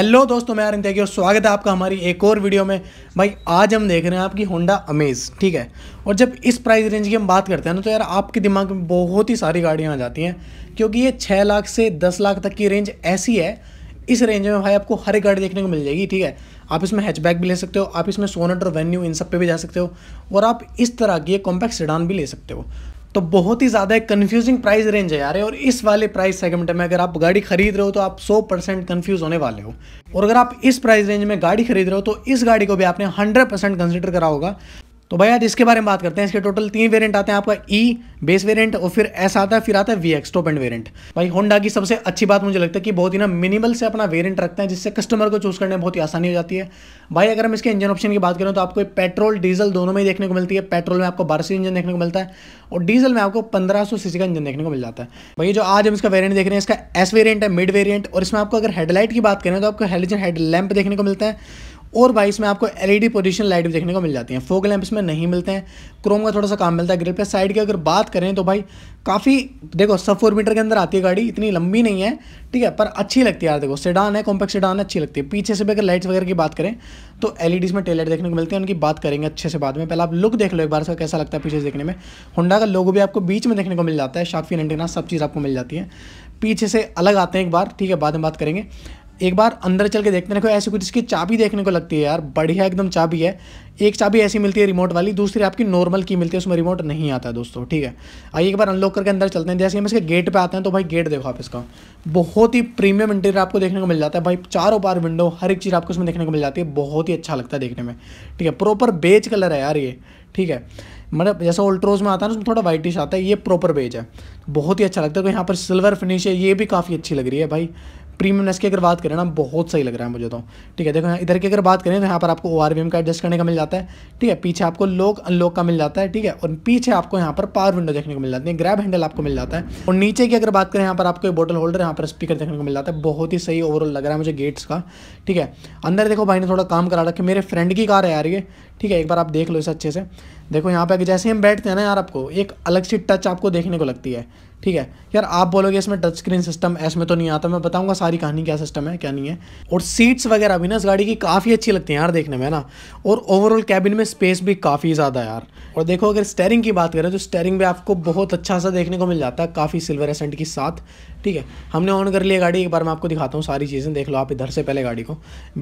hello दोस्तों मैं अरिंद और स्वागत है आपका हमारी एक और वीडियो में भाई आज हम देख रहे हैं आपकी होंडा अमेज़ ठीक है और जब इस प्राइस रेंज की हम बात करते हैं ना तो यार आपके दिमाग में बहुत ही सारी गाड़ियाँ आ जाती हैं क्योंकि ये छः लाख से दस लाख तक की रेंज ऐसी है इस रेंज में भाई आपको हर एक गाड़ी देखने को मिल जाएगी ठीक है आप इसमें हैचबैक भी ले सकते हो आप इसमें सोनट और वेन्यू इन सब पे भी जा सकते हो और आप इस तरह की कॉम्पैक्ट सेडान भी ले सकते हो तो बहुत ही ज़्यादा एक कन्फ्यूजिंग प्राइस रेंज है यार और इस वाले प्राइस सेगमेंट में अगर आप गाड़ी खरीद रहे हो तो आप 100 परसेंट कन्फ्यूज़ होने वाले हो और अगर आप इस प्राइस रेंज में गाड़ी खरीद रहे हो तो इस गाड़ी को भी आपने 100 परसेंट कंसिडर करा होगा तो भाई यार इसके बारे में बात करते हैं इसके टोटल तीन वेरिएंट आते हैं आपका ई बेस वेरिएंट और फिर एस आता है फिर आता है V X top end variant भाई होंडा की सबसे अच्छी बात मुझे लगता है कि बहुत ही ना मिनिमल से अपना वेरिएंट रखते हैं जिससे कस्टमर को चूज करने में बहुत ही आसानी हो जाती है भाई अगर हम इसके इंजन ऑप्शन की बात करें तो आपको पेट्रोल डीजल दोनों में ही देखने को मिलती है पेट्रोल में आपको बारह इंजन देखने को मिलता है और डीजल में आपको पंद्रह सौ का इंजन देखने को मिल जाता है भाई जो आज हम इसका वेरियंट देख रहे हैं इसका एस वेरियंट है मिड वेरियंट और इसमें आपको अगर हेडलाइट की बात करें तो आपको हेलिजन हेडलैम्प देखने को मिलता है और भाई इसमें आपको एलईडी पोजीशन लाइट भी देखने को मिल जाती है फोक लैंप इसमें नहीं मिलते हैं क्रोम का थोड़ा सा काम मिलता है ग्रिल पे साइड की अगर बात करें तो भाई काफ़ी देखो सब फोर मीटर के अंदर आती है गाड़ी इतनी लंबी नहीं है ठीक है पर अच्छी लगती है यार देखो सेडान है कॉम्पैक्ट सेडान है अच्छी लगती है पीछे से भी अगर लाइट्स वगैरह की बात करें तो एल में टेल देखने को मिलती है उनकी बात करेंगे अच्छे से बाद में पहले आप लुक देख लो एक बार सा कैसा लगता है पीछे से देखने में होंडा का लोगो भी आपको बीच में देखने को मिल जाता है शाफी नंटीना सब चीज़ आपको मिल जाती है पीछे से अलग आते हैं एक बार ठीक है बाद में बात करेंगे एक बार अंदर चल के देखते हैं ऐसी कुछ इसकी चाबी देखने को लगती है यार बढ़िया एकदम चाबी है एक चाबी ऐसी मिलती है रिमोट वाली दूसरी आपकी नॉर्मल की मिलती है उसमें रिमोट नहीं आता है दोस्तों ठीक है आइए एक बार अनलॉक करके अंदर चलते हैं जैसे हम इसके गेट पे आते हैं तो भाई गेट देखो आप इसका बहुत ही प्रीमियम इंटीरियर आपको देखने को मिल जाता है भाई चारों बार विंडो हर एक चीज़ आपको इसमें देखने को मिल जाती है बहुत ही अच्छा लगता है देखने में ठीक है प्रॉपर बेज कलर है यार ये ठीक है मतलब जैसा ओल्ट्रोज में आता है ना उसमें थोड़ा वाइटिश आता है ये प्रॉपर बेज है बहुत ही अच्छा लगता है तो यहाँ पर सिल्वर फिनिश है ये भी काफ़ी अच्छी लग रही है भाई प्रीमियमनेस की अगर बात करें ना बहुत सही लग रहा है मुझे तो ठीक है देखो इधर की अगर बात करें तो यहाँ पर आपको ओ आर का एडजस्ट करने का मिल जाता है ठीक है पीछे आपको लोक अनलॉक का मिल जाता है ठीक है और पीछे आपको यहाँ पर पावर विंडो देखने को मिल जाती है ग्रैब हैंडल आपको मिल जाता है और नीचे की अगर बात करें यहाँ पर आपको बोटल होल्डर यहाँ पर स्पीकर देखने को मिल जाता है बहुत ही सही ओवरऑल लग रहा है मुझे गेट्स का ठीक है अंदर देखो भाई ने थोड़ा काम करा रखे मेरे फ्रेंड की कार है यार ये ठीक है एक बार आप देख लो इसे अच्छे से देखो यहाँ पर जैसे हम बैठते हैं ना यार आपको एक अलग सी टच आपको देखने को लगती है ठीक है यार आप बोलोगे इसमें टच स्क्रीन सिस्टम एस में तो नहीं आता मैं बताऊंगा सारी कहानी क्या सिस्टम है क्या नहीं है और सीट्स वगैरह भी ना इस गाड़ी की काफ़ी अच्छी लगती हैं यार देखने में ना और ओवरऑल कैबिन में स्पेस भी काफ़ी ज़्यादा यार और देखो अगर स्टेयरिंग की बात करें तो स्टेयरिंग भी आपको बहुत अच्छा सा देखने को मिल जाता है काफ़ी सिल्वर एसेंट के साथ ठीक है हमने ऑन कर लिया गाड़ी एक बार मैं आपको दिखाता हूँ सारी चीज़ें देख लो आप इधर से पहले गाड़ी को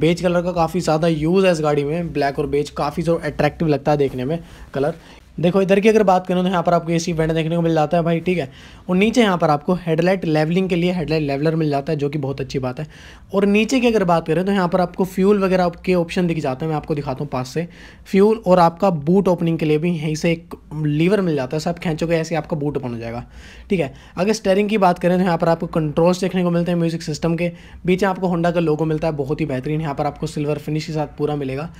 बेज कलर का काफ़ी ज़्यादा यूज़ है इस गाड़ी में ब्लैक और बेज काफ़ी जो अट्रैक्टिव लगता है देखने में कलर देखो इधर की अगर बात करें तो यहाँ पर आपको एसी वेंट देखने को मिल जाता है भाई ठीक है और नीचे यहाँ पर आपको हेडलाइट लेवलिंग के लिए हेडलाइट लेवलर मिल जाता है जो कि बहुत अच्छी बात है और नीचे की अगर बात करें तो यहाँ पर आपको फ्यूल वगैरह के ऑप्शन दिख जाते हैं मैं आपको दिखाता हूँ पास से फ्यूल और आपका बूट ओपनिंग के लिए भी यहीं से एक लीवर मिल जाता है सब खींचोगे ऐसे आपका बूट ओपन हो जाएगा ठीक है अगर स्टेयरिंग की बात करें तो यहाँ पर आपको कंट्रोल्स देखने को मिलते हैं म्यूजिक सिस्टम के बीच आपको होंडा का लोगो मिलता है बहुत ही बेहतरीन यहाँ पर आपको सिल्वर फिनिश के साथ पूरा मिलेगा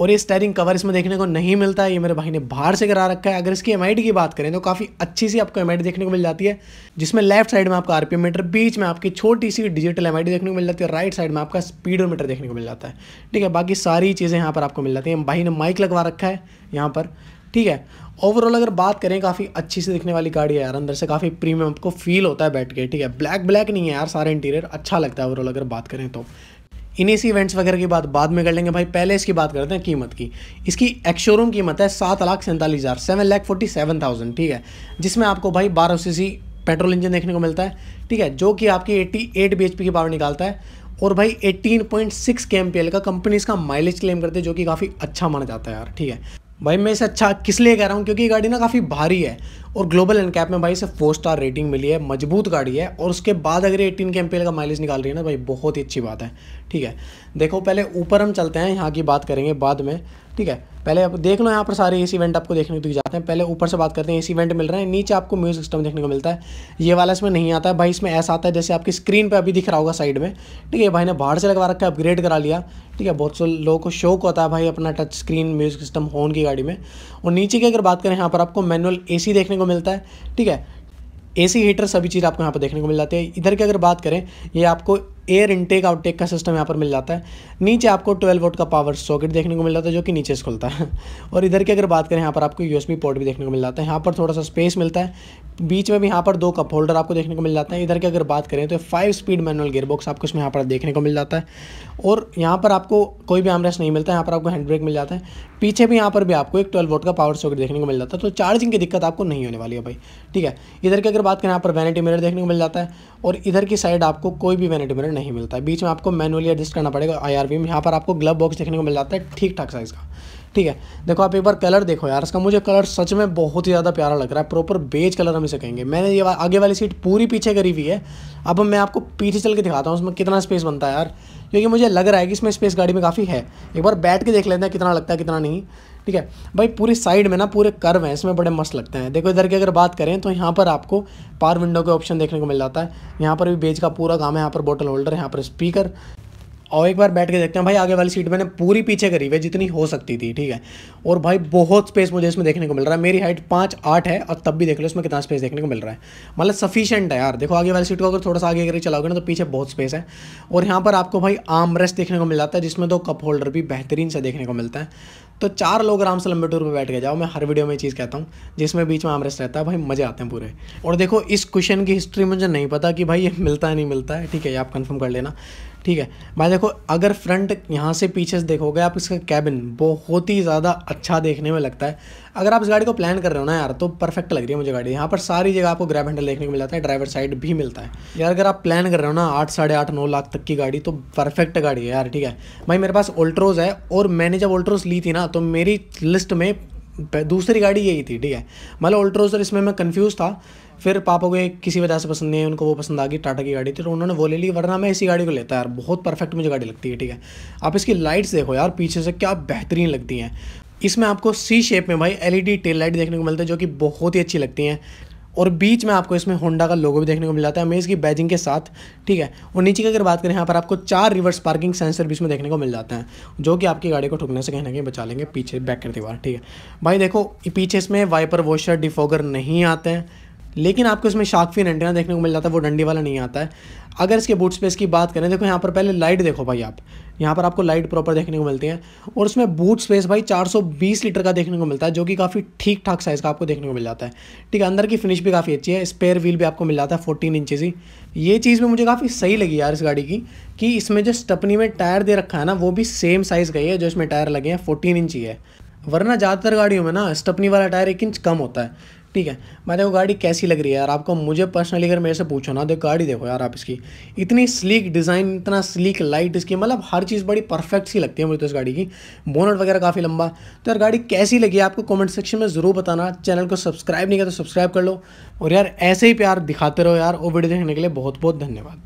और ये स्टेयरिंग कवर इसमें देखने को नहीं मिलता है ये मेरे भाई ने बाहर से करा रखा है अगर इसकी एम की बात करें तो काफ़ी अच्छी सी आपको एम देखने को मिल जाती है जिसमें लेफ्ट साइड में आपका आरपीएम मीटर बीच में आपकी छोटी सी डिजिटल एम देखने को मिल जाती है राइट साइड में आपका स्पीडोमीटर देखने को मिल जाता है ठीक है बाकी सारी चीज़ें यहाँ पर आपको मिल जाती हैं भाई ने माइक लगवा रखा है यहाँ पर ठीक है ओवरऑल अगर बात करें काफ़ी अच्छी से दिखने वाली गाड़ी है यार अंदर से काफ़ी प्रीमियम आपको फील होता है बैठ के ठीक है ब्लैक ब्लैक नहीं है यार सारा इंटीरियर अच्छा लगता है ओवरऑल अगर बात करें तो इन्हीं सी इवेंट्स वगैरह की बात बाद में कर लेंगे भाई पहले इसकी बात करते हैं कीमत की इसकी एक्शोरूम कीमत है सात लाख सैंतालीस हज़ार seven lakh forty seven thousand ठीक है जिसमें आपको भाई बारह सी सी पेट्रोल इंजन देखने को मिलता है ठीक है जो कि आपकी एट्टी एट बी की पावर निकालता है और भाई 18.6 point six K M P L का कंपनी इसका माइलेज क्लेम करते हैं जो कि काफ़ी अच्छा माना जाता है यार ठीक है भाई मैं इसे अच्छा किस लिए कह रहा हूँ क्योंकि ये गाड़ी ना काफ़ी भारी है और ग्लोबल एनकैप में भाई इसे फोर स्टार रेटिंग मिली है मजबूत गाड़ी है और उसके बाद अगर एटीन के एम का माइलेज निकाल रही है ना भाई बहुत ही अच्छी बात है ठीक है देखो पहले ऊपर हम चलते हैं यहाँ की बात करेंगे बाद में ठीक है पहले आप देख लो यहाँ पर सारे एसी इवेंट आपको देखने को जाते हैं पहले ऊपर से बात करते हैं एसी इवेंट मिल रहे हैं नीचे आपको म्यूजिक सिस्टम देखने को मिलता है ये वाला इसमें नहीं आता है भाई इसमें ऐसा आता है जैसे आपकी स्क्रीन पर अभी दिख रहा होगा साइड में ठीक है भाई ने बाहर से लगवा रखा है अपग्रेड करा लिया ठीक है बहुत से लोगों को शौक होता है भाई अपना टच स्क्रीन म्यूजिक सिस्टम होन की गाड़ी में और नीचे की अगर बात करें यहाँ पर आपको मैनुअल ए देखने को को मिलता है ठीक है एसी हीटर सभी चीज़ आपको यहाँ पर देखने को मिल जाती है इधर की अगर बात करें ये आपको एयर इनटेक आउटटेक का सिस्टम यहाँ पर मिल जाता है नीचे आपको 12 वोल्ट का पावर सॉकेट देखने को मिल जाता है जो कि नीचे से खुलता है और इधर की अगर बात करें यहाँ पर आपको यूएसबी पोर्ट भी देखने को मिल जाता है यहाँ पर थोड़ा सा स्पेस मिलता है बीच में भी यहाँ पर दो कप होल्डर आपको देखने को मिल जाता है इधर की अगर बात करें तो फाइव स्पीड मैनुअल गियरबॉक्स आपको इसमें यहाँ पर देखने को मिल जाता है और यहाँ पर आपको कोई भी आमरेस्ट नहीं मिलता है यहाँ पर आपको हैंड ब्रेक मिल जाता है पीछे भी यहाँ पर भी आपको एक 12 वोट का पावर सॉकेट देखने को मिल जाता है तो चार्जिंग की दिक्कत आपको नहीं होने वाली है भाई ठीक है इधर की अगर बात करें यहाँ पर वैनिटी मिरर देखने को मिल जाता है और इधर की साइड आपको कोई भी वैनिटी मिरर नहीं मिलता है बीच में आपको मैनुअली एडजस्ट करना पड़ेगा आई आर में यहाँ पर आपको ग्लब बॉक्स देखने को मिल जाता है ठीक ठाक साइज़ का ठीक है देखो आप एक बार कलर देखो यार इसका मुझे कलर सच में बहुत ही ज़्यादा प्यारा लग रहा है प्रॉपर बेज कलर हम इसे कहेंगे मैंने ये आगे वाली सीट पूरी पीछे करी हुई है अब मैं आपको पीछे चल के दिखाता हूँ उसमें कितना स्पेस बनता है यार क्योंकि मुझे लग रहा है कि इसमें स्पेस गाड़ी में काफ़ी है एक बार बैठ के देख लेते हैं कितना लगता है कितना नहीं ठीक है भाई पूरी साइड में ना पूरे कर्व हैं इसमें बड़े मस्त लगते हैं देखो इधर की अगर बात करें तो यहाँ पर आपको पार विंडो के ऑप्शन देखने को मिल जाता है यहाँ पर भी बेज का पूरा काम है यहाँ पर बोटल होल्डर यहाँ पर स्पीकर और एक बार बैठ के देखते हैं भाई आगे वाली सीट मैंने पूरी पीछे करी हुई जितनी हो सकती थी ठीक है और भाई बहुत स्पेस मुझे इसमें देखने को मिल रहा है मेरी हाइट पाँच आठ है और तब भी देख लो इसमें कितना स्पेस देखने को मिल रहा है मतलब सफिशेंट है यार देखो आगे वाली सीट को अगर थोड़ा सा आगे करके चलाओगे ना तो पीछे बहुत स्पेस है और यहाँ पर आपको भाई आम देखने को मिल जाता है जिसमें तो कप होल्डर भी बेहतरीन से देखने को मिलता है तो चार लोग आराम से लंबे टूर पर बैठ के जाओ मैं हर वीडियो में चीज़ कहता हूँ जिसमें बीच में आमरेस्ट रहता है भाई मज़े आते हैं पूरे और देखो इस क्वेश्चन की हिस्ट्री मुझे नहीं पता कि भाई ये मिलता है नहीं मिलता है ठीक है ये आप कन्फर्म कर लेना ठीक है भाई देखो अगर फ्रंट यहाँ से पीछे से देखोगे आप इसका कैबिन बहुत ही ज़्यादा अच्छा देखने में लगता है अगर आप इस गाड़ी को प्लान कर रहे हो ना यार तो परफेक्ट लग रही है मुझे गाड़ी यहाँ पर सारी जगह आपको ग्रैब हैंडल देखने को मिल जाता है ड्राइवर साइड भी मिलता है यार अगर आप प्लान कर रहे हो ना आठ साढ़े आठ नौ लाख तक की गाड़ी तो परफेक्ट गाड़ी है यार ठीक है भाई मेरे पास ओल्ट्रोज़ है और मैंने जब ओल्ट्रोज़ ली थी ना तो मेरी लिस्ट में दूसरी गाड़ी यही थी ठीक है मतलब ओल्ट्रोज और इसमें मैं कन्फ्यूज़ था फिर पापा को किसी वजह से पसंद नहीं है उनको वो पसंद आ गई टाटा की गाड़ी थी तो उन्होंने वो ले ली वरना मैं इसी गाड़ी को लेता यार बहुत परफेक्ट मुझे गाड़ी लगती है ठीक है आप इसकी लाइट्स देखो यार पीछे से क्या बेहतरीन लगती हैं इसमें आपको सी शेप में भाई एलईडी टेल लाइट देखने को मिलती है जो कि बहुत ही अच्छी लगती हैं और बीच में आपको इसमें होंडा का लोगो भी देखने को मिल जाता है हमें की बैजिंग के साथ ठीक है और नीचे की अगर बात करें यहाँ पर आपको चार रिवर्स पार्किंग सेंसर भी इसमें देखने को मिल जाते हैं जो कि आपकी गाड़ी को ठुकने से कहीं ना कहीं बचा लेंगे पीछे बैक कर दीवार ठीक है भाई देखो पीछे इसमें वाइपर वॉशर डिफोगर नहीं आते हैं लेकिन आपको इसमें शार्क फिन एंटीना देखने को मिल जाता है वो डंडी वाला नहीं आता है अगर इसके बूट स्पेस की बात करें देखो यहाँ पर पहले लाइट देखो भाई आप यहाँ पर आपको लाइट प्रॉपर देखने को मिलती है और उसमें बूट स्पेस भाई 420 लीटर का देखने को मिलता है जो कि काफ़ी ठीक ठाक साइज़ का आपको देखने को मिल जाता है ठीक है अंदर की फिनिश भी काफ़ी अच्छी है स्पेयर व्हील भी आपको मिल जाता है फोर्टीन इंचज़ ही ये चीज़ भी मुझे काफ़ी सही लगी यार इस गाड़ी की कि इसमें जो स्टपनी में टायर दे रखा है ना वो भी सेम साइज़ का ही है जो इसमें टायर लगे हैं फोर्टीन इंच ही है वरना ज़्यादातर गाड़ियों में ना स्टपनी वाला टायर एक इंच कम होता है ठीक है मैं देखो गाड़ी कैसी लग रही है यार आपको मुझे पर्सनली अगर मेरे से पूछो ना देखो तो गाड़ी देखो यार आप इसकी इतनी स्लीक डिज़ाइन इतना स्लीक लाइट इसकी मतलब हर चीज़ बड़ी परफेक्ट सी लगती है मुझे तो इस गाड़ी की बोनट वगैरह काफ़ी लंबा तो यार गाड़ी कैसी लगी आपको कमेंट सेक्शन में ज़रूर बताना चैनल को सब्सक्राइब नहीं किया तो सब्सक्राइब कर लो और यार ऐसे ही प्यार दिखाते रहो यार वो वीडियो देखने के लिए बहुत बहुत धन्यवाद